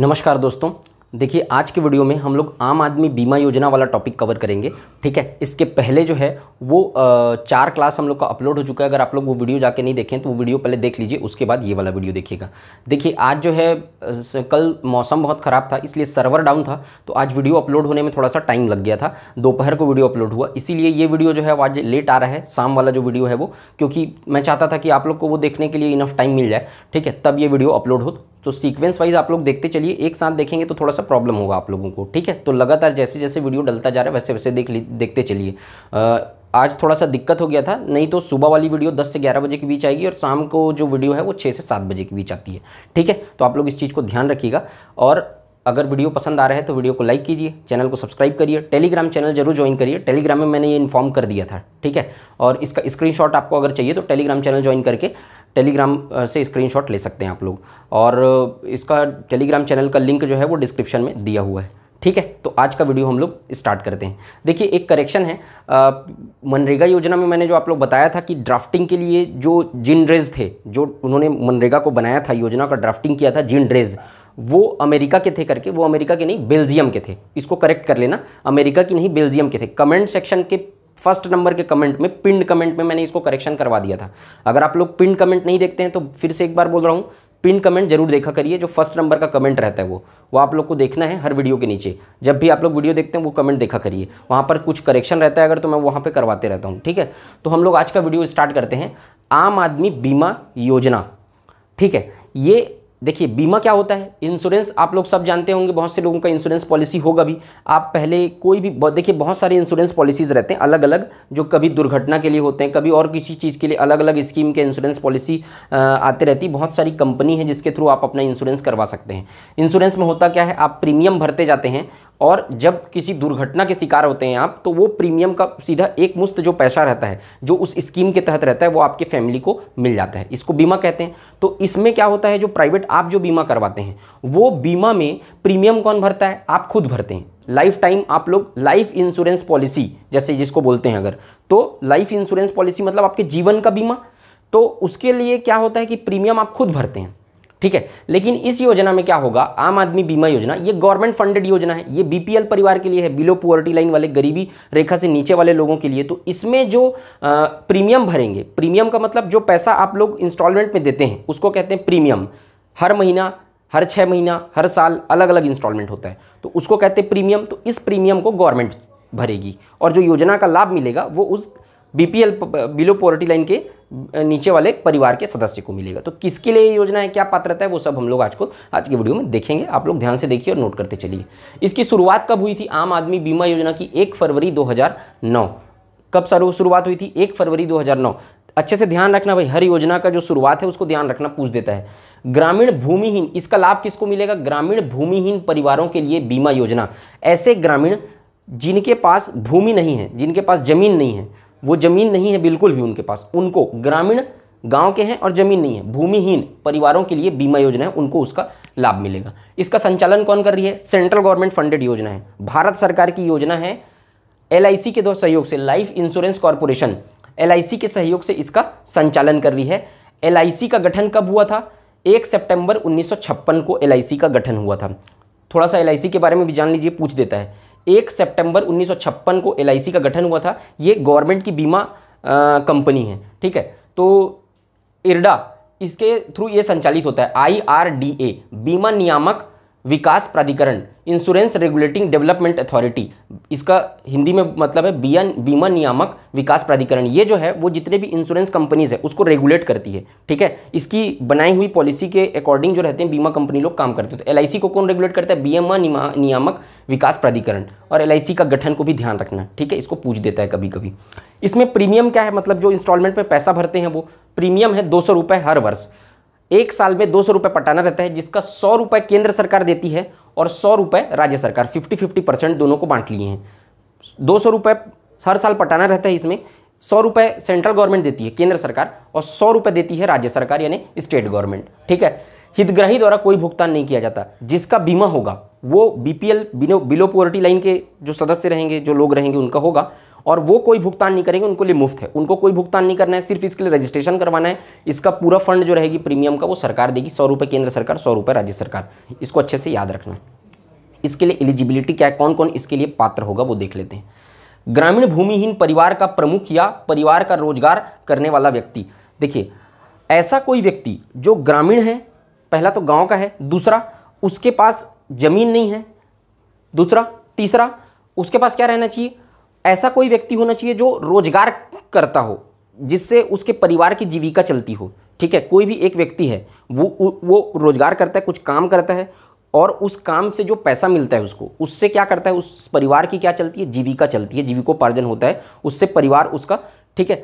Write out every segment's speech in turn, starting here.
नमस्कार दोस्तों देखिए आज के वीडियो में हम लोग आम आदमी बीमा योजना वाला टॉपिक कवर करेंगे ठीक है इसके पहले जो है वो चार क्लास हम लोग का अपलोड हो चुका है अगर आप लोग वो वीडियो जाके नहीं देखें तो वो वीडियो पहले देख लीजिए उसके बाद ये वाला वीडियो देखिएगा देखिए आज जो है कल मौसम बहुत ख़राब था इसलिए सर्वर डाउन था तो आज वीडियो अपलोड होने में थोड़ा सा टाइम लग गया था दोपहर को वीडियो अपलोड हुआ इसीलिए ये वीडियो जो है आज लेट आ रहा है शाम वाला जो वीडियो है वो क्योंकि मैं चाहता था कि आप लोग को वो देखने के लिए इनफ टाइम मिल जाए ठीक है तब ये वीडियो अपलोड हो तो सीक्वेंस वाइज आप लोग देखते चलिए एक साथ देखेंगे तो थोड़ा सा प्रॉब्लम होगा आप लोगों को ठीक है तो लगातार जैसे जैसे वीडियो डलता जा रहा है वैसे वैसे देख देखते चलिए आज थोड़ा सा दिक्कत हो गया था नहीं तो सुबह वाली वीडियो 10 से 11 बजे के बीच आएगी और शाम को जो वीडियो है वो 6 से 7 बजे के बीच आती है ठीक है तो आप लोग इस चीज़ को ध्यान रखिएगा और अगर वीडियो पसंद आ रहा है तो वीडियो को लाइक कीजिए चैनल को सब्सक्राइब करिए टेलीग्राम चैनल जरूर ज्वाइन करिए टेलीग्राम में मैंने ये इन्फॉर्म कर दिया था ठीक है और इसका स्क्रीनशॉट आपको अगर चाहिए तो टेलीग्राम चैनल ज्वाइन करके टेलीग्राम से स्क्रीनशॉट ले सकते हैं आप लोग और इसका टेलीग्राम चैनल का लिंक जो है वो डिस्क्रिप्शन में दिया हुआ है ठीक है तो आज का वीडियो हम लोग स्टार्ट करते हैं देखिए एक करेक्शन है मनरेगा योजना में मैंने जो आप लोग बताया था कि ड्राफ्टिंग के लिए जो जिन ड्रेज थे जो उन्होंने मनरेगा को बनाया था योजना का ड्राफ्टिंग किया था जिन ड्रेज वो अमेरिका के थे करके वो अमेरिका के नहीं बेल्जियम के थे इसको करेक्ट कर लेना अमेरिका की नहीं बेल्जियम के थे कमेंट सेक्शन के फर्स्ट नंबर के कमेंट में पिंड कमेंट में मैंने इसको करेक्शन करवा दिया था अगर आप लोग पिंड कमेंट नहीं देखते हैं तो फिर से एक बार बोल रहा हूँ पिन कमेंट जरूर देखा करिए जो फर्स्ट नंबर का कमेंट रहता है वो वो आप लोग को देखना है हर वीडियो के नीचे जब भी आप लोग वीडियो देखते हैं वो कमेंट देखा करिए वहाँ पर कुछ करेक्शन रहता है अगर तो मैं वहाँ पे करवाते रहता हूँ ठीक है तो हम लोग आज का वीडियो स्टार्ट करते हैं आम आदमी बीमा योजना ठीक है ये देखिए बीमा क्या होता है इंश्योरेंस आप लोग सब जानते होंगे बहुत से लोगों का इंश्योरेंस पॉलिसी होगा भी आप पहले कोई भी देखिए बहुत सारे इंश्योरेंस पॉलिसीज़ रहते हैं अलग अलग जो कभी दुर्घटना के लिए होते हैं कभी और किसी चीज़ के लिए अलग अलग स्कीम के इंश्योरेंस पॉलिसी आते रहती बहुत सारी कंपनी है जिसके थ्रू आप अपना इंश्योरेंस करवा सकते हैं इंश्योरेंस में होता क्या है आप प्रीमियम भरते जाते हैं और जब किसी दुर्घटना के शिकार होते हैं आप तो वो प्रीमियम का सीधा एक मुश्त जो पैसा रहता है जो उस स्कीम के तहत रहता है वो आपके फैमिली को मिल जाता है इसको बीमा कहते हैं तो इसमें क्या होता है जो प्राइवेट आप जो बीमा करवाते हैं वो बीमा में प्रीमियम कौन भरता है आप खुद भरते हैं लाइफ टाइम आप लोग लाइफ इंश्योरेंस पॉलिसी जैसे जिसको बोलते हैं अगर तो लाइफ इंश्योरेंस पॉलिसी मतलब आपके जीवन का बीमा तो उसके लिए क्या होता है कि प्रीमियम आप खुद भरते हैं ठीक है लेकिन इस योजना में क्या होगा आम आदमी बीमा योजना ये गवर्नमेंट फंडेड योजना है ये बीपीएल परिवार के लिए है बिलो पुअर्टी लाइन वाले गरीबी रेखा से नीचे वाले लोगों के लिए तो इसमें जो प्रीमियम भरेंगे प्रीमियम का मतलब जो पैसा आप लोग इंस्टॉलमेंट में देते हैं उसको कहते हैं प्रीमियम हर महीना हर छः महीना हर साल अलग अलग इंस्टॉलमेंट होता है तो उसको कहते हैं प्रीमियम तो इस प्रीमियम को गवर्नमेंट भरेगी और जो योजना का लाभ मिलेगा वो उस B P L below poverty line के नीचे वाले परिवार के सदस्य को मिलेगा तो किसके लिए योजना है क्या पात्रता है वो सब हम लोग आज को आज की वीडियो में देखेंगे आप लोग ध्यान से देखिए और नोट करते चलिए इसकी शुरुआत कब हुई थी आम आदमी बीमा योजना की एक फरवरी दो कब सर शुरुआत हुई थी एक फरवरी दो अच्छे से ध्यान रखना भाई हर योजना का जो शुरुआत है उसको ध्यान रखना पूछ देता है ग्रामीण भूमिहीन इसका लाभ किसको मिलेगा ग्रामीण भूमिहीन परिवारों के लिए बीमा योजना ऐसे ग्रामीण जिनके पास भूमि नहीं है जिनके पास जमीन नहीं है वो ज़मीन नहीं है बिल्कुल भी उनके पास उनको ग्रामीण गांव के हैं और ज़मीन नहीं है भूमिहीन परिवारों के लिए बीमा योजना है उनको उसका लाभ मिलेगा इसका संचालन कौन कर रही है सेंट्रल गवर्नमेंट फंडेड योजना है भारत सरकार की योजना है एल के दो सहयोग से लाइफ इंश्योरेंस कॉरपोरेशन एल के सहयोग से इसका संचालन कर रही है एल का गठन कब हुआ था एक सितंबर 1956 को एल का गठन हुआ था थोड़ा सा एल के बारे में भी जान लीजिए पूछ देता है एक सितंबर 1956 को एल का गठन हुआ था ये गवर्नमेंट की बीमा कंपनी है ठीक है तो इरडा इसके थ्रू ये संचालित होता है आई बीमा नियामक विकास प्राधिकरण इंश्योरेंस रेगुलेटिंग डेवलपमेंट अथॉरिटी इसका हिंदी में मतलब है बीएन बीमा नियामक विकास प्राधिकरण ये जो है वो जितने भी इंश्योरेंस कंपनीज है उसको रेगुलेट करती है ठीक है इसकी बनाई हुई पॉलिसी के अकॉर्डिंग जो रहते हैं बीमा कंपनी लोग काम करते हैं तो एल को कौन रेगुलेट करता है बीएमआ नियामक विकास प्राधिकरण और एल का गठन को भी ध्यान रखना ठीक है इसको पूछ देता है कभी कभी इसमें प्रीमियम क्या है मतलब जो इंस्टॉलमेंट में पैसा भरते हैं वो प्रीमियम है दो हर वर्ष एक साल में दो सौ रुपये पटाना रहता है जिसका सौ रुपये केंद्र सरकार देती है और सौ रुपये राज्य सरकार फिफ्टी फिफ्टी परसेंट दोनों को बांट लिए हैं दो सौ रुपये हर साल पटाना रहता है इसमें सौ रुपये सेंट्रल गवर्नमेंट देती है केंद्र सरकार और सौ रुपये देती है राज्य सरकार यानी स्टेट गवर्नमेंट ठीक है हितग्राही द्वारा कोई भुगतान नहीं किया जाता जिसका बीमा होगा वो BPL below below poverty line के जो सदस्य रहेंगे जो लोग रहेंगे उनका होगा और वो कोई भुगतान नहीं करेंगे उनके लिए मुफ्त है उनको कोई भुगतान नहीं करना है सिर्फ इसके लिए रजिस्ट्रेशन करवाना है इसका पूरा फंड जो रहेगी प्रीमियम का वो सरकार देगी सौ रुपये केंद्र सरकार सौ रुपये राज्य सरकार इसको अच्छे से याद रखना है इसके लिए एलिजिबिलिटी क्या है कौन कौन इसके लिए पात्र होगा वो देख लेते हैं ग्रामीण भूमिहीन परिवार का प्रमुख या परिवार का रोजगार करने वाला व्यक्ति देखिए ऐसा कोई व्यक्ति जो ग्रामीण है पहला तो गांव का है दूसरा उसके पास ज़मीन नहीं है दूसरा तीसरा उसके पास क्या रहना चाहिए ऐसा कोई व्यक्ति होना चाहिए जो रोजगार करता हो जिससे उसके परिवार की जीविका चलती हो ठीक है कोई भी एक व्यक्ति है वो वो रोजगार करता है कुछ काम करता है और उस काम से जो पैसा मिलता है उसको उससे क्या करता है उस परिवार की क्या चलती है जीविका चलती है जीविकोपार्जन होता है उससे परिवार उसका ठीक है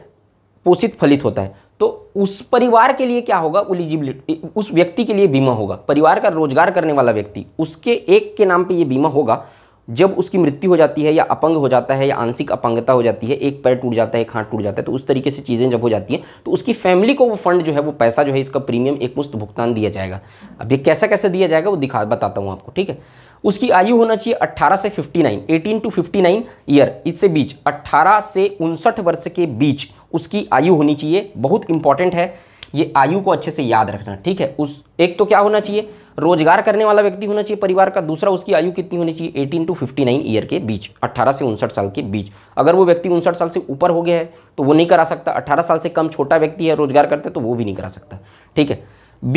पोषित फलित होता है तो उस परिवार के लिए क्या होगा एलिजिबिलिटी उस व्यक्ति के लिए बीमा होगा परिवार का रोजगार करने वाला व्यक्ति उसके एक के नाम पे ये बीमा होगा जब उसकी मृत्यु हो जाती है या अपंग हो जाता है या आंशिक अपंगता हो जाती है एक पैर टूट जाता है एक हाथ टूट जाता है तो उस तरीके से चीज़ें जब हो जाती हैं तो उसकी फैमिली को वो फंड जो है वो पैसा जो है इसका प्रीमियम एक मुश्त भुगतान दिया जाएगा अब ये कैसा कैसे दिया जाएगा वो दिखा बताता हूँ आपको ठीक है उसकी आयु होना चाहिए अट्ठारह से fifty nine to fifty year इससे बीच अट्ठारह से उनसठ वर्ष के बीच उसकी आयु होनी चाहिए बहुत इंपॉर्टेंट है ये आयु को अच्छे से याद रखना ठीक है उस एक तो क्या होना चाहिए रोजगार करने वाला व्यक्ति होना चाहिए परिवार का दूसरा उसकी आयु कितनी होनी चाहिए 18 टू 59 ईयर के बीच 18 से उनसठ साल के बीच अगर वो व्यक्ति उनसठ साल से ऊपर हो गया है तो वो नहीं करा सकता 18 साल से कम छोटा व्यक्ति है रोजगार करते तो वो भी नहीं करा सकता ठीक है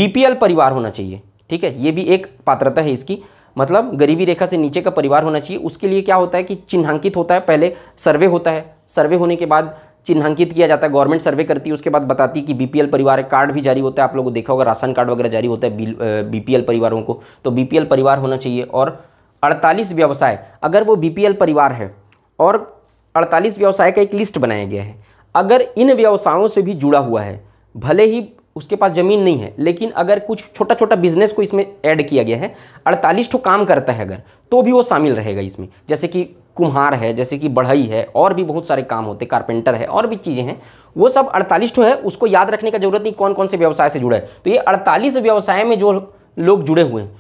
बीपीएल परिवार होना चाहिए ठीक है ये भी एक पात्रता है इसकी मतलब गरीबी रेखा से नीचे का परिवार होना चाहिए उसके लिए क्या होता है कि चिन्हांकित होता है पहले सर्वे होता है सर्वे होने के बाद चिन्हांकित किया जाता है गवर्नमेंट सर्वे करती है उसके बाद बताती है कि बीपीएल परिवार कार्ड भी जारी होता है आप लोगों को देखा होगा राशन कार्ड वगैरह जारी होता है बीपीएल परिवारों को तो बीपीएल परिवार होना चाहिए और 48 व्यवसाय अगर वो बीपीएल परिवार है और 48 व्यवसाय का एक लिस्ट बनाया गया है अगर इन व्यवसायों से भी जुड़ा हुआ है भले ही उसके पास ज़मीन नहीं है लेकिन अगर कुछ छोटा छोटा बिजनेस को इसमें ऐड किया गया है अड़तालीस ठो काम करता है अगर तो भी वो शामिल रहेगा इसमें जैसे कि कुम्हार है जैसे कि बढ़ई है और भी बहुत सारे काम होते कारपेंटर है और भी चीज़ें हैं वो सब अड़तालीस जो है उसको याद रखने का जरूरत नहीं कौन कौन से व्यवसाय से जुड़ा है तो ये अड़तालीस व्यवसाय में जो लोग जुड़े हुए हैं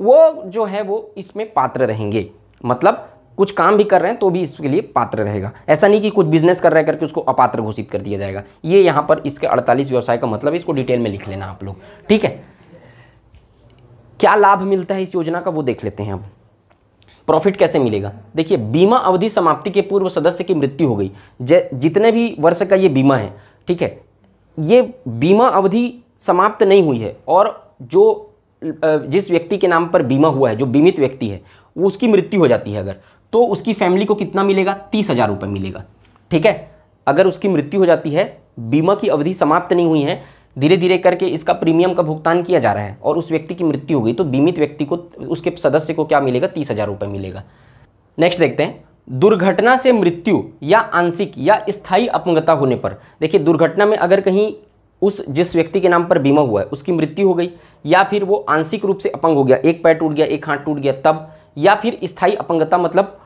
वो जो है वो इसमें पात्र रहेंगे मतलब कुछ काम भी कर रहे हैं तो भी इसके लिए पात्र रहेगा ऐसा नहीं कि कुछ बिजनेस कर रहे करके उसको अपात्र घोषित कर दिया जाएगा ये यहाँ पर इसके अड़तालीस व्यवसाय का मतलब इसको डिटेल में लिख लेना आप लोग ठीक है क्या लाभ मिलता है इस योजना का वो देख लेते हैं अब प्रॉफिट कैसे मिलेगा देखिए बीमा अवधि समाप्ति के पूर्व सदस्य की मृत्यु हो गई जितने भी वर्ष का ये बीमा है ठीक है ये बीमा अवधि समाप्त नहीं हुई है और जो जिस व्यक्ति के नाम पर बीमा हुआ है जो बीमित व्यक्ति है वो उसकी मृत्यु हो जाती है अगर तो उसकी फैमिली को कितना मिलेगा तीस हज़ार रुपये मिलेगा ठीक है अगर उसकी मृत्यु हो जाती है बीमा की अवधि समाप्त नहीं हुई है धीरे धीरे करके इसका प्रीमियम का भुगतान किया जा रहा है और उस व्यक्ति की मृत्यु हो गई तो बीमित व्यक्ति को उसके सदस्य को क्या मिलेगा तीस हज़ार रुपये मिलेगा नेक्स्ट देखते हैं दुर्घटना से मृत्यु या आंशिक या स्थायी अपंगता होने पर देखिए दुर्घटना में अगर कहीं उस जिस व्यक्ति के नाम पर बीमा हुआ है उसकी मृत्यु हो गई या फिर वो आंशिक रूप से अपंग हो गया एक पैर टूट गया एक हाथ टूट गया तब या फिर स्थायी अपंगता मतलब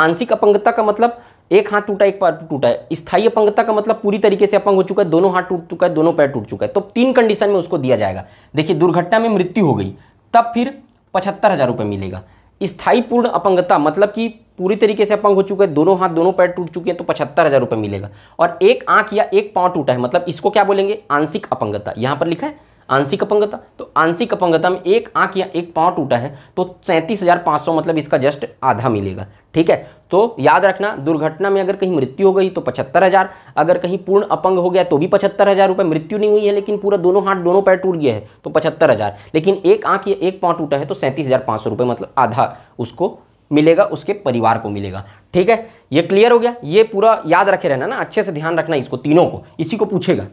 आंशिक अपंगता का मतलब एक हाथ टूटा एक पैर टूटा है स्थायी अपंगता का मतलब पूरी तरीके से अपंग हो चुका है दोनों हाथ टूट चुका है दोनों पैर टूट चुका है तो तीन कंडीशन में उसको दिया जाएगा देखिए दुर्घटना में मृत्यु हो गई तब फिर पचहत्तर हज़ार रुपये मिलेगा स्थायी पूर्ण अपंगता मतलब कि पूरी तरीके से अपंग हो चुका है दोनों हाथ दोनों पैर टूट चुके हैं तो पचहत्तर हज़ार रुपये मिलेगा और एक आंख या एक पाँव टूटा है मतलब इसको क्या बोलेंगे आंशिक अपंगता यहाँ पर लिखा है आंशिक अपंगता तो आंशिक अपंगता में एक आंख या एक पाँव टूटा है तो सैंतीस मतलब इसका जस्ट आधा मिलेगा ठीक है तो याद रखना दुर्घटना में अगर कहीं मृत्यु हो गई तो पचहत्तर हज़ार अगर कहीं पूर्ण अपंग हो गया तो भी पचहत्तर हज़ार रुपये मृत्यु नहीं हुई है लेकिन पूरा दोनों हाथ दोनों पैर टूट गया है तो पचहत्तर हज़ार लेकिन एक आंख या एक पाँव टूटा है तो सैंतीस हज़ार पाँच सौ रुपये मतलब आधा उसको मिलेगा उसके परिवार को मिलेगा ठीक है ये क्लियर हो गया ये पूरा याद रखे रहना ना अच्छे से ध्यान रखना इसको तीनों को इसी को पूछेगा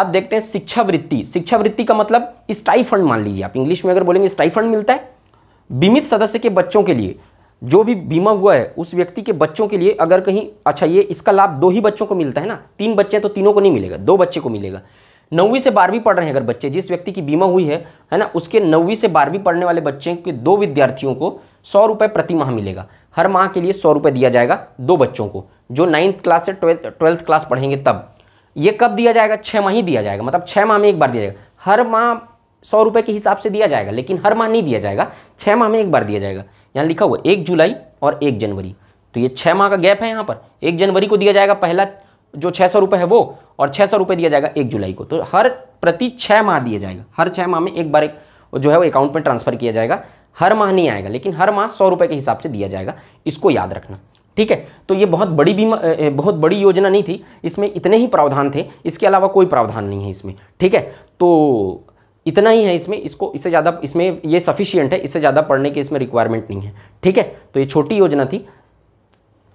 अब देखते हैं शिक्षावृत्ति शिक्षावृत्ति का मतलब स्टाइफंड मान लीजिए आप इंग्लिश में अगर बोलेंगे स्टाइफंड मिलता है बीमित सदस्य के बच्चों के लिए जो भी बीमा हुआ है उस व्यक्ति के बच्चों के लिए अगर कहीं अच्छा ये इसका लाभ दो ही बच्चों को मिलता है ना तीन बच्चे हैं तो तीनों को नहीं मिलेगा दो बच्चे को मिलेगा नौवीं से बारहवीं पढ़ रहे हैं अगर बच्चे जिस व्यक्ति की बीमा हुई है है ना उसके नौवीं से बारहवीं पढ़ने वाले बच्चे के दो विद्यार्थियों को सौ रुपये प्रति माह मिलेगा हर माह के लिए सौ रुपये दिया जाएगा दो बच्चों को जो नाइन्थ क्लास से ट्वेल्थ ट्वेल्थ क्लास पढ़ेंगे तब ये कब दिया जाएगा छः माह ही दिया जाएगा मतलब छः माह में एक बार दिया जाएगा हर माह सौ रुपये के हिसाब से दिया जाएगा लेकिन हर माह नहीं दिया जाएगा छः माह में एक बार दिया जाएगा यहाँ लिखा हुआ एक जुलाई और एक जनवरी तो ये छः माह का गैप है यहाँ पर एक जनवरी को दिया जाएगा पहला जो छः सौ रुपये है वो और छः सौ रुपये दिया जाएगा एक जुलाई को तो हर प्रति छः माह दिया जाएगा हर छः माह में एक बार एक जो है वो अकाउंट में ट्रांसफ़र किया जाएगा हर माह नहीं आएगा लेकिन हर माह सौ रुपये के हिसाब से दिया जाएगा इसको याद रखना ठीक है तो ये बहुत बड़ी बीमा बहुत बड़ी योजना नहीं थी इसमें इतने ही प्रावधान थे इसके अलावा कोई प्रावधान नहीं है इसमें ठीक है तो इतना ही है इसमें इसको इससे ज़्यादा इसमें ये सफिशियंट है इससे ज़्यादा पढ़ने के इसमें रिक्वायरमेंट नहीं है ठीक है तो ये छोटी योजना थी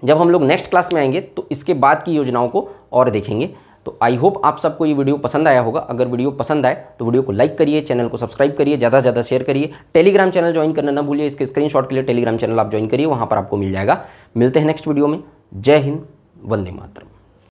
जब हम लोग नेक्स्ट क्लास में आएंगे तो इसके बाद की योजनाओं को और देखेंगे तो आई होप आप सबको ये वीडियो पसंद आया होगा अगर वीडियो पसंद आए तो वीडियो को लाइक करिए चैनल को सब्सक्राइब करिए ज़्यादा से ज़्यादा शेयर करिए टेलीग्राम चैनल ज्वाइन करना ना भूलिए इसके स्क्रीनशॉट के लिए टेलीग्राम चैनल आप ज्वाइन करिए वहाँ पर आपको मिल जाएगा मिलते हैं नेक्स्ट वीडियो में जय हिंद वंदे मातरम